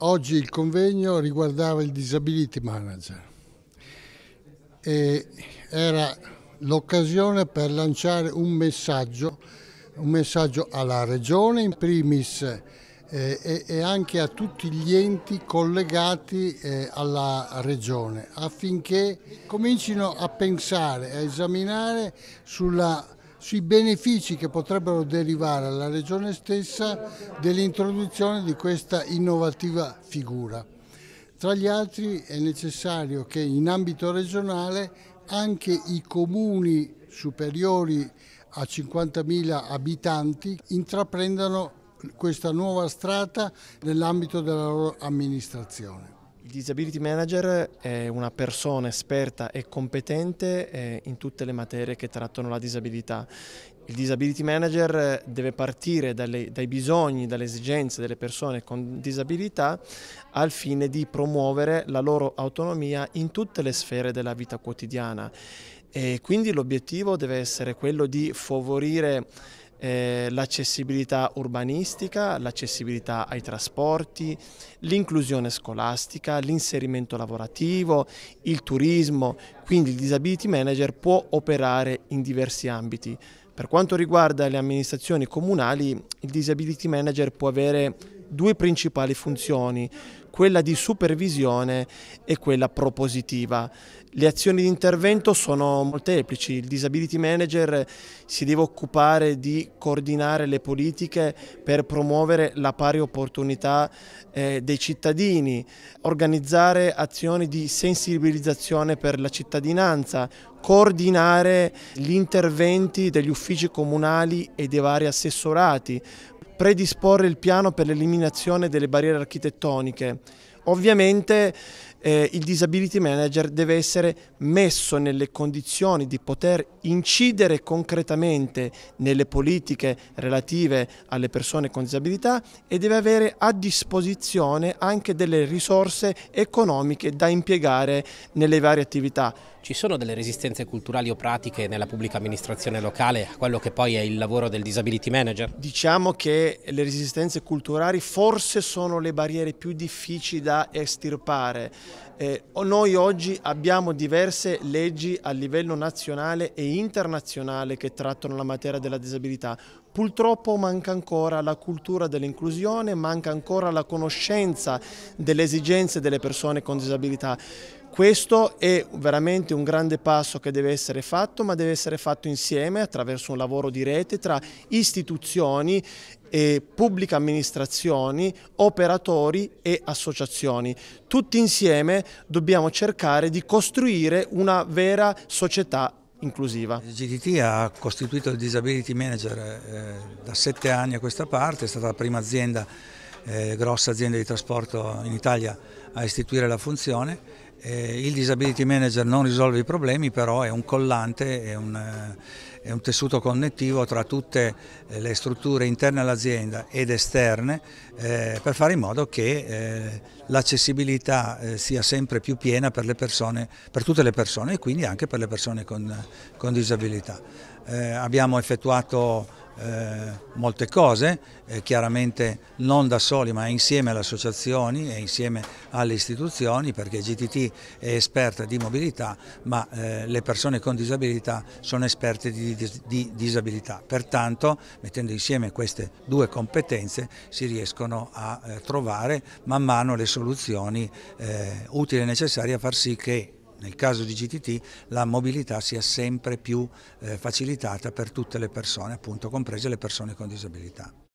Oggi il convegno riguardava il disability manager e era l'occasione per lanciare un messaggio, un messaggio alla regione in primis eh, e, e, anche a tutti gli enti collegati eh, alla regione affinché comincino a pensare, a esaminare sulla sui benefici che potrebbero derivare alla Regione stessa dell'introduzione di questa innovativa figura. Tra gli altri è necessario che in ambito regionale anche i comuni superiori a 50.000 abitanti intraprendano questa nuova strada nell'ambito della loro amministrazione. Disability Manager è una persona esperta e competente eh, in tutte le materie che trattano la disabilità. Il disability manager deve partire dalle, dai bisogni, dalle esigenze delle persone con disabilità al fine di promuovere la loro autonomia in tutte le sfere della vita quotidiana. E quindi l'obiettivo deve essere quello di favorire eh, l'accessibilità urbanistica, l'accessibilità ai trasporti, l'inclusione scolastica, l'inserimento lavorativo, il turismo, quindi il disability manager può operare in diversi ambiti. Per quanto riguarda le amministrazioni comunali, il disability manager può avere due principali funzioni, quella di supervisione e quella propositiva. Le azioni di intervento sono molteplici, il disability manager si deve occupare di coordinare le politiche per promuovere la pari opportunità eh, dei cittadini, organizzare azioni di sensibilizzazione per la cittadinanza, coordinare gli interventi degli uffici comunali e dei vari assessorati, predisporre il piano per l'eliminazione delle barriere architettoniche, Ovviamente eh, il disability manager deve essere messo nelle condizioni di poter incidere concretamente nelle politiche relative alle persone con disabilità e deve avere a disposizione anche delle risorse economiche da impiegare nelle varie attività. Ci sono delle resistenze culturali o pratiche nella pubblica amministrazione locale a quello che poi è il lavoro del disability manager? Diciamo che le resistenze culturali forse sono le barriere più difficili da estirpare eh, noi oggi abbiamo diverse leggi a livello nazionale e internazionale che trattano la materia della disabilità. Purtroppo manca ancora la cultura dell'inclusione, manca ancora la conoscenza delle esigenze delle persone con disabilità. Questo è veramente un grande passo che deve essere fatto, ma deve essere fatto insieme attraverso un lavoro di rete tra istituzioni, e pubbliche amministrazioni, operatori e associazioni. Tutti insieme dobbiamo cercare di costruire una vera società inclusiva. Il GTT ha costituito il Disability Manager eh, da sette anni a questa parte, è stata la prima azienda, eh, grossa azienda di trasporto in Italia a istituire la funzione. Eh, il Disability Manager non risolve i problemi, però è un collante, è un eh, è un tessuto connettivo tra tutte eh, le strutture interne all'azienda ed esterne eh, per fare in modo che eh, l'accessibilità eh, sia sempre più piena per, persone, per, tutte le persone e quindi anche per le persone con, con disabilità. Eh, abbiamo effettuato eh, molte cose, chiaramente non da soli ma insieme alle associazioni e insieme alle istituzioni perché GTT è esperta di mobilità ma le persone con disabilità sono esperte di di disabilità. Pertanto, mettendo insieme queste due competenze, si riescono a eh, trovare man mano le soluzioni eh, utili e necessarie a far sì che nel caso di GTT la mobilità sia sempre più eh, facilitata per tutte le persone, appunto comprese le persone con disabilità.